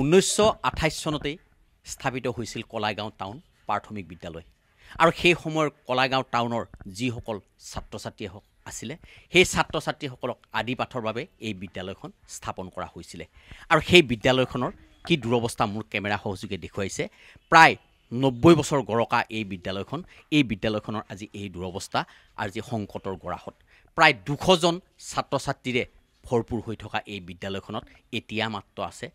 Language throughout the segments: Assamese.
ঊনৈছশ আঠাইছ চনতেই স্থাপিত হৈছিল কলাগাঁও টাউন প্ৰাথমিক বিদ্যালয় আৰু সেই সময়ৰ কলাগাঁও টাউনৰ যিসকল ছাত্ৰ ছাত্ৰী হওক আছিলে সেই ছাত্ৰ ছাত্ৰীসকলক আদি পাঠৰ বাবে এই বিদ্যালয়খন স্থাপন কৰা হৈছিলে আৰু সেই বিদ্যালয়খনৰ কি দুৰৱস্থা মোৰ কেমেৰা সহযোগে দেখুৱাইছে প্ৰায় নব্বৈ বছৰ গৰকা এই বিদ্যালয়খন এই বিদ্যালয়খনৰ আজি এই দুৰৱস্থা আজি সংকটৰ গৰাহত প্ৰায় দুশজন ছাত্ৰ ছাত্ৰীৰে ভৰপূৰ হৈ থকা এই বিদ্যালয়খনত এতিয়া মাত্ৰ আছে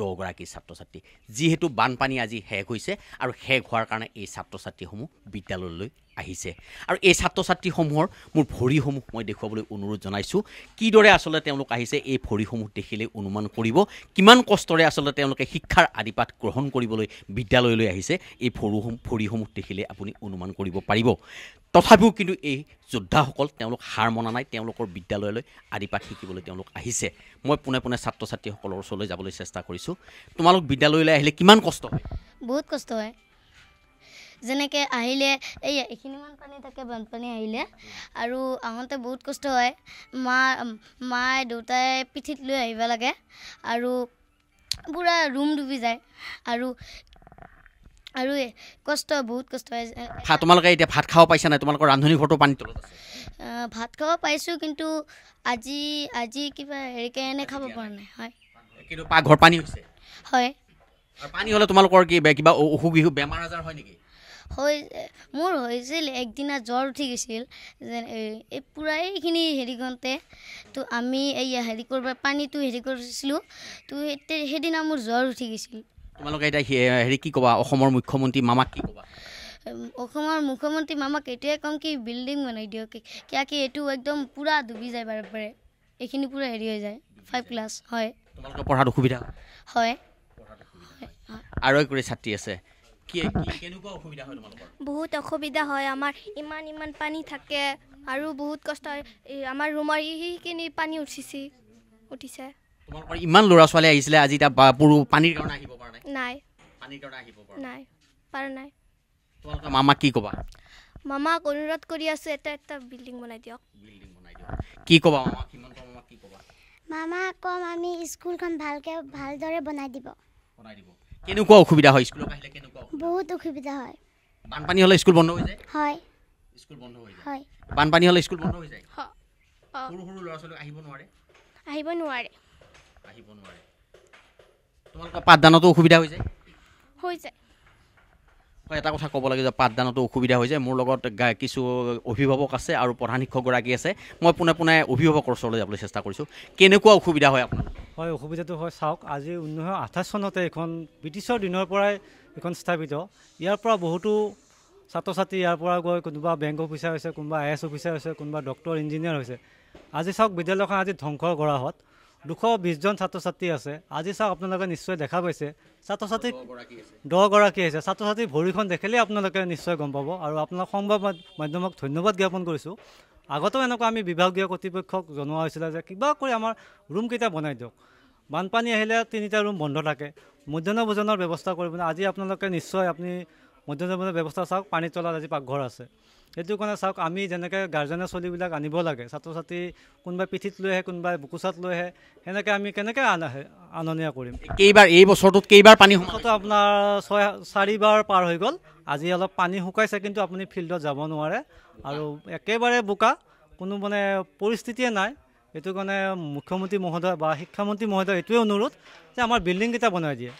দহগৰাকী ছাত্ৰ ছাত্ৰী যিহেতু বানপানী আজি শেষ হৈছে আৰু শেষ হোৱাৰ কাৰণে এই ছাত্ৰ ছাত্ৰীসমূহ বিদ্যালয়লৈ আহিছে আৰু এই ছাত্ৰ ছাত্ৰীসমূহৰ মোৰ ভৰিসমূহ মই দেখুৱাবলৈ অনুৰোধ জনাইছোঁ কিদৰে আচলতে তেওঁলোক আহিছে এই ভৰিসমূহ দেখিলেই অনুমান কৰিব কিমান কষ্টৰে আচলতে তেওঁলোকে শিক্ষাৰ আদিপাঠ গ্ৰহণ কৰিবলৈ বিদ্যালয়লৈ আহিছে এই ভৰুসমূহ ভৰিসমূহ দেখিলে আপুনি অনুমান কৰিব পাৰিব তথাপিও কিন্তু এই যোদ্ধাসকল তেওঁলোক হাৰ মনা নাই তেওঁলোকৰ বিদ্যালয়লৈ আদিপাত শিকিবলৈ তেওঁলোক আহিছে মই পোনে পোনে ছাত্ৰ ছাত্ৰীসকলৰ ওচৰলৈ যাবলৈ চেষ্টা কৰিছোঁ তোমালোক বিদ্যালয়লৈ আহিলে কিমান কষ্ট হয় বহুত কষ্ট হয় যেনেকে আহিলে এই মান পানী থাকে বানপানী আহিলে আৰু আহোঁতে বহুত কষ্ট হয় মা মায়ে দেউতাই পিঠিত লৈ আহিব লাগে আৰু পুৰা ৰুম ডুবি যায় আৰু আৰু কষ্ট বহুত কষ্ট হয় তোমালোকে এতিয়া ভাত খাব পাইছা নাই তোমালোকৰ ৰান্ধনী ঘৰটো পানী তলত ভাত খাব পাইছোঁ কিন্তু আজি আজি কিবা হেৰি হেৰিকে এনে খাব পৰা নাই হয় কিন্তু পা ঘৰ পানী হৈছে হয় পানী হ'লে তোমালোকৰ কি অসুখ বিসুখ বেমাৰ আজাৰ হয় নেকি মোৰ হৈছিল একদিনা জ্বৰ উঠি গৈছিল যেন এই পূৰাইখিনি হেৰি কৰোঁতে তো আমি এইয়া হেৰি কৰিব পানীটো হেৰি কৰিছিলোঁ তো সেইদিনা মোৰ জ্বৰ উঠি গৈছিল তোমালোকে এতিয়া হেৰি কি ক'বা অসমৰ মুখ্যমন্ত্ৰী মামাক কি ক'বা অসমৰ মুখ্যমন্ত্ৰী মামাক এইটোৱে ক'ম কি বিল্ডিং বনাই দিয়ক কিয়া কি এইটো একদম পূৰা ডুবি যায় বাৰে বাৰে এইখিনি পূৰা হেৰি হৈ যায় ফাইভ ক্লাছ হয় পঢ়াত অসুবিধা হয় আৰু এগৰাকী ছাত্ৰী আছে বহুত অসুবিধা হয় আমাৰ ইমান ইমান পানী থাকে আৰু বহুত কষ্ট হয় আমাৰ ৰুমৰ সেইখিনি পানী উঠিছে উঠিছে ইমান ল'ৰা ছোৱালী আহিছিলে আজি পুৰু পানীৰ কাৰণে আহিব পৰা নাই নাই পাৰা নাই মামাক কি ক'বা মামাক অনুৰোধ কৰি আছোঁ এটা এটা বিল্ডিং বনাই দিয়ক কি ক'বা মামাক কি ক'বা মামাক ক'ম আমি স্কুলখন ভালকৈ ভালদৰে বনাই দিব বনাই দিব কেনেকুৱা অসুবিধা হয় স্কুলত আহিলে কেনেকুৱা বহুত অসুবিধা হয় বানপানী হলে স্কুল বন্ধ হৈ যায় হয় স্কুল বন্ধ হৈ যায় হয় বানপানী হলে স্কুল বন্ধ হৈ যায় সৰু সৰু ল'ৰা ছোৱালী আহিব নোৱাৰে আহিব নোৱাৰে আহিব নোৱাৰে তোমালোকৰ পাঠদানতো অসুবিধা হৈ যায় হৈ যায় হয় এটা কথা ক'ব লাগে যে পাঠদানতো অসুবিধা হৈছে মোৰ লগত কিছু অভিভাৱক আছে আৰু প্ৰধান শিক্ষকগৰাকী আছে মই পোনে পোনে অভিভাৱকৰ ওচৰলৈ যাবলৈ চেষ্টা কৰিছোঁ কেনেকুৱা অসুবিধা হয় আপোনাৰ হয় অসুবিধাটো হয় চাওক আজি ঊনৈছশ আঠাইছ চনতে এইখন ব্ৰিটিছৰ দিনৰ পৰাই এইখন স্থাপিত ইয়াৰ পৰা বহুতো ছাত্ৰ ছাত্ৰী ইয়াৰ পৰা গৈ কোনোবা বেংক অফিচাৰ হৈছে কোনোবা আই এছ অফিচাৰ হৈছে কোনোবা ডক্টৰ ইঞ্জিনিয়াৰ হৈছে আজি চাওক বিদ্যালয়খন আজি ধ্বংসৰ গৰাহত দুশ বিছজন ছাত্ৰ ছাত্ৰী আছে আজি চাওক আপোনালোকে নিশ্চয় দেখা পাইছে ছাত্ৰ ছাত্ৰী দহগৰাকী আহিছে ছাত্ৰ ছাত্ৰীৰ ভৰিখন দেখিলেই আপোনালোকে নিশ্চয় গম পাব আৰু আপোনালোক সংবাদ মাধ্যমক ধন্যবাদ জ্ঞাপন কৰিছোঁ আগতেও এনেকুৱা আমি বিভাগীয় কৰ্তৃপক্ষক জনোৱা হৈছিলে যে কিবা কৰি আমাৰ ৰুমকেইটা বনাই দিয়ক বানপানী আহিলে তিনিটা ৰুম বন্ধ থাকে মধ্যাহ্ন ভোজনৰ ব্যৱস্থা কৰিবলৈ আজি আপোনালোকে নিশ্চয় আপুনি মধ্যাহ্ন ব্যৱস্থা চাওক পানী তলাত আজি পাকঘৰ আছে সেইটো কাৰণে চাওক আমি যেনেকৈ গাৰ্জেনে চলিবিলাক আনিব লাগে ছাত্ৰ ছাত্ৰী কোনোবাই পিঠিত লৈ আহে কোনোবাই বুকুচাত লৈ আহে সেনেকৈ আমি কেনেকৈ আননীয়া কৰিম কেইবাৰ এই বছৰটোত কেইবাৰ পানী শুকাওঁতে আপোনাৰ ছয় চাৰিবাৰ পাৰ হৈ গ'ল আজি অলপ পানী শুকাইছে কিন্তু আপুনি ফিল্ডত যাব নোৱাৰে আৰু একেবাৰে বোকা কোনো মানে পৰিস্থিতিয়ে নাই সেইটো কাৰণে মুখ্যমন্ত্ৰী মহোদয় বা শিক্ষামন্ত্ৰী মহোদয় এইটোৱে অনুৰোধ যে আমাৰ বিল্ডিংকেইটা বনাই দিয়ে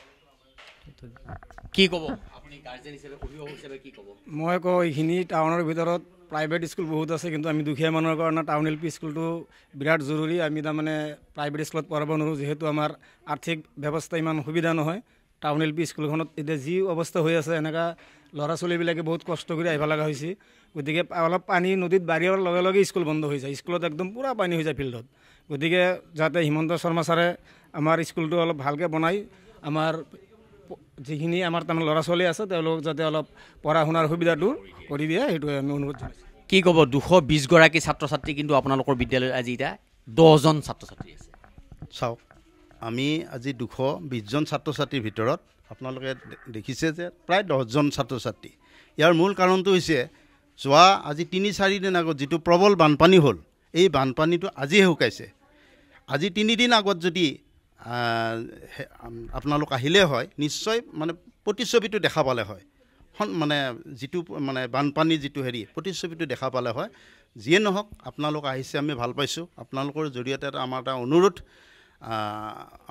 মই কওঁ এইখিনি টাউনৰ ভিতৰত প্ৰাইভেট স্কুল বহুত আছে কিন্তু আমি দুখীয়া মানুহৰ কাৰণে টাউন এল পি স্কুলটো বিৰাট জৰুৰী আমি তাৰমানে প্ৰাইভেট স্কুলত পঢ়াব নোৱাৰোঁ যিহেতু আমাৰ আৰ্থিক ব্যৱস্থা ইমান সুবিধা নহয় টাউন এল পি স্কুলখনত এতিয়া যি অৱস্থা হৈ আছে এনেকুৱা ল'ৰা ছোৱালীবিলাকে বহুত কষ্ট কৰি আহিব লগা হৈছে গতিকে অলপ পানী নদীত বাঢ়ি অহাৰ লগে লগে স্কুল বন্ধ হৈ যায় স্কুলত একদম পূৰা পানী হৈ যায় ফিল্ডত গতিকে যাতে হিমন্ত শৰ্মা ছাৰে আমাৰ স্কুলটো অলপ ভালকৈ বনাই আমাৰ যিখিনি আমাৰ তাৰমানে ল'ৰা ছোৱালী আছে তেওঁলোকক যাতে অলপ পঢ়া শুনাৰ সুবিধাটো কৰি দিয়ে সেইটোৱে আমি অনুৰোধ জনাইছোঁ কি ক'ব দুশ বিছগৰাকী ছাত্ৰ ছাত্ৰী কিন্তু আপোনালোকৰ বিদ্যালয়ত আজি এতিয়া দহজন ছাত্ৰ ছাত্ৰী আছে চাওক আমি আজি দুশ বিছজন ছাত্ৰ ছাত্ৰীৰ ভিতৰত আপোনালোকে দেখিছে যে প্ৰায় দহজন ছাত্ৰ ছাত্ৰী ইয়াৰ মূল কাৰণটো হৈছে যোৱা আজি তিনি চাৰিদিন আগত যিটো প্ৰবল বানপানী হ'ল এই বানপানীটো আজিহে শুকাইছে আজি তিনিদিন আগত যদি আপোনালোক আহিলে হয় নিশ্চয় মানে প্ৰতিচ্ছবিটো দেখা পালে হয় মানে যিটো মানে বানপানীৰ যিটো হেৰি প্ৰতিচ্ছবিটো দেখা পালে হয় যিয়ে নহওক আপোনালোক আহিছে আমি ভাল পাইছোঁ আপোনালোকৰ জৰিয়তে এটা আমাৰ এটা অনুৰোধ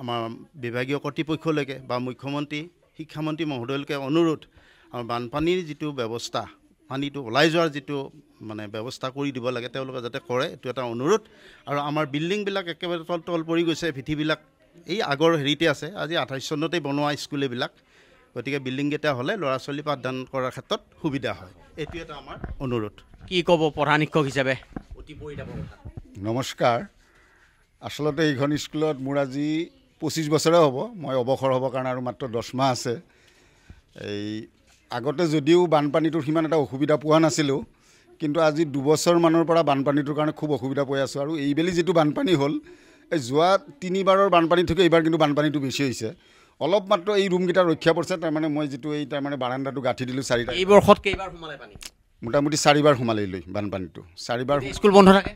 আমাৰ বিভাগীয় কৰ্তৃপক্ষলৈকে বা মুখ্যমন্ত্ৰী শিক্ষামন্ত্ৰী মহোদয়লৈকে অনুৰোধ আমাৰ বানপানীৰ যিটো ব্যৱস্থা পানীটো ওলাই যোৱাৰ যিটো মানে ব্যৱস্থা কৰি দিব লাগে তেওঁলোকে যাতে কৰে এইটো এটা অনুৰোধ আৰু আমাৰ বিল্ডিংবিলাক একেবাৰে তল তল পৰি গৈছে ভিঠিবিলাক এই আগৰ হেৰিতে আছে আজি আঠাইছ চনতেই বনোৱা স্কুল এইবিলাক গতিকে বিল্ডিংকেইটা হ'লে ল'ৰা ছোৱালী পাঠদান কৰাৰ ক্ষেত্ৰত সুবিধা হয় এইটো এটা আমাৰ অনুৰোধ কি ক'ব প্ৰধান শিক্ষক হিচাপে নমস্কাৰ আচলতে এইখন স্কুলত মোৰ আজি পঁচিছ বছৰে হ'ব মই অৱসৰ হ'বৰ কাৰণে আৰু মাত্ৰ দহ মাহ আছে এই আগতে যদিও বানপানীটোৰ সিমান এটা অসুবিধা পোৱা নাছিলোঁ কিন্তু আজি দুবছৰমানৰ পৰা বানপানীটোৰ কাৰণে খুব অসুবিধা পাই আছোঁ আৰু এইবেলি যিটো বানপানী হ'ল এই যোৱা তিনিবাৰৰ বানপানী থাকে এইবাৰ কিন্তু বানপানীটো বেছি হৈছে অলপ মাত্ৰ এই ৰুমকেইটা ৰক্ষা পৰিছে তাৰমানে মই যিটো এই তাৰমানে বাৰাণ্ডাটো গাঁঠি দিলোঁ চাৰিটা এই বৰ্ষত কেইবাৰ সোমালে পানী মোটামুটি চাৰিবাৰ সোমালেই লৈ বানপানীটো চাৰিবাৰ স্কুল বন্ধ থাকে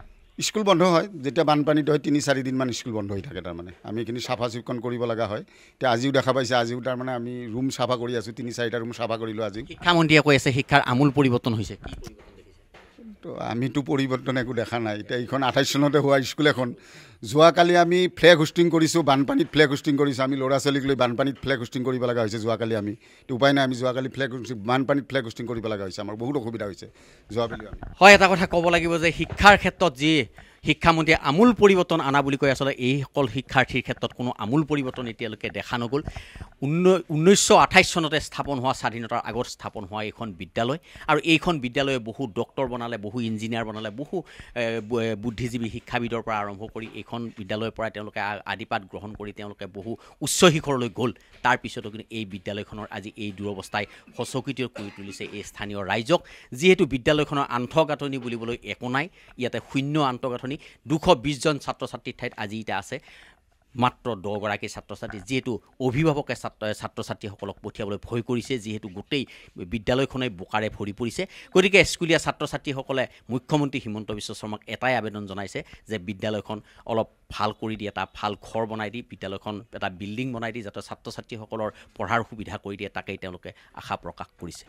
স্কুল বন্ধ হয় যেতিয়া বানপানীটো হয় তিনি চাৰিদিনমান স্কুল বন্ধ হৈ থাকে তাৰমানে আমি এইখিনি চাফা চিকুণ কৰিব লগা হয় এতিয়া আজিও দেখা পাইছে আজিও তাৰমানে আমি ৰুম চাফা কৰি আছোঁ তিনি চাৰিটা ৰুম চাফা কৰিলোঁ আজি শিক্ষামন্ত্ৰীয়ে কৈ আছে শিক্ষাৰ আমূল পৰিৱৰ্তন হৈছে তো আমিতো পৰিৱৰ্তন একো দেখা নাই এতিয়া এইখন আঠাইছ চনতে হোৱা স্কুল এখন যোৱাকালি আমি ফ্লেগ হোষ্টিং কৰিছোঁ বানপানীত ফ্লেগ হোষ্টিং কৰিছোঁ আমি ল'ৰা ছোৱালীক লৈ বানপানীত ফ্লেগ হোষ্টিং কৰিব লগা হৈছে যোৱাকালি আমি তো উপায় নাই আমি যোৱাকালি ফ্লেগ হোষ্টিং বানপানীত ফ্লেগ হোষ্টিং কৰিব লগা হৈছে আমাৰ বহুত অসুবিধা হৈছে যোৱাকালি হয় এটা কথা ক'ব লাগিব যে শিক্ষাৰ ক্ষেত্ৰত যি শিক্ষামন্ত্ৰীয়ে আমূল পৰিৱৰ্তন আনা বুলি কৈ আচলতে এইসকল শিক্ষাৰ্থীৰ ক্ষেত্ৰত কোনো আমূল পৰিৱৰ্তন এতিয়ালৈকে দেখা নগ'ল ঊনৈছশ আঠাইছ চনতে স্থাপন হোৱা স্বাধীনতাৰ আগত স্থাপন হোৱা এইখন বিদ্যালয় আৰু এইখন বিদ্যালয়ে বহু ডক্টৰ বনালে বহু ইঞ্জিনিয়াৰ বনালে বহু বুদ্ধিজীৱী শিক্ষাবিদৰ পৰা আৰম্ভ কৰি এইখন বিদ্যালয়ৰ পৰা তেওঁলোকে আদিপাত গ্ৰহণ কৰি তেওঁলোকে বহু উচ্চ শিখৰলৈ গ'ল তাৰপিছতো কিন্তু এই বিদ্যালয়খনৰ আজি এই দুৰৱস্থাই সচকিত কৰি তুলিছে এই স্থানীয় ৰাইজক যিহেতু বিদ্যালয়খনৰ আন্তঃগাঁথনি বুলিবলৈ একো নাই ইয়াতে শূন্য আন্তঃগাঁথনি আঁচনি দুশ বিছজন ছাত্ৰ ছাত্ৰীৰ ঠাইত আজি এতিয়া আছে মাত্ৰ দহগৰাকী ছাত্ৰ ছাত্ৰী যিহেতু অভিভাৱকে ছাত্ৰ ছাত্ৰ ছাত্ৰীসকলক পঠিয়াবলৈ ভয় কৰিছে যিহেতু গোটেই বিদ্যালয়খনেই বোকাৰে ভৰি পৰিছে গতিকে স্কুলীয়া ছাত্ৰ ছাত্ৰীসকলে মুখ্যমন্ত্ৰী হিমন্ত বিশ্ব শৰ্মাক এটাই আবেদন জনাইছে যে বিদ্যালয়খন অলপ ভাল কৰি দি এটা ভাল ঘৰ বনাই দি বিদ্যালয়খন এটা বিল্ডিং বনাই দি যাতে ছাত্ৰ ছাত্ৰীসকলৰ পঢ়াৰ সুবিধা কৰি দিয়ে তাকেই তেওঁলোকে আশা প্ৰকাশ কৰিছে